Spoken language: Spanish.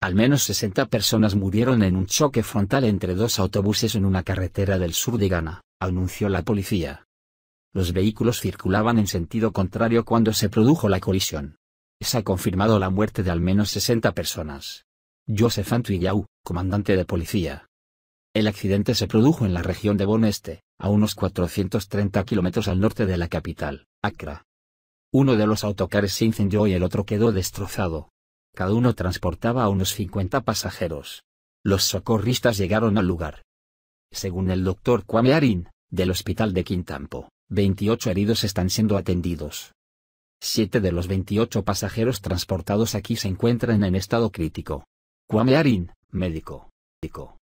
Al menos 60 personas murieron en un choque frontal entre dos autobuses en una carretera del sur de Ghana, anunció la policía. Los vehículos circulaban en sentido contrario cuando se produjo la colisión. Se ha confirmado la muerte de al menos 60 personas. Joseph Antuillau, comandante de policía. El accidente se produjo en la región de Boneste, a unos 430 kilómetros al norte de la capital, Accra. Uno de los autocares se incendió y el otro quedó destrozado. Cada uno transportaba a unos 50 pasajeros. Los socorristas llegaron al lugar. Según el doctor Kwame del hospital de Quintampo, 28 heridos están siendo atendidos. Siete de los 28 pasajeros transportados aquí se encuentran en estado crítico. Kwame médico.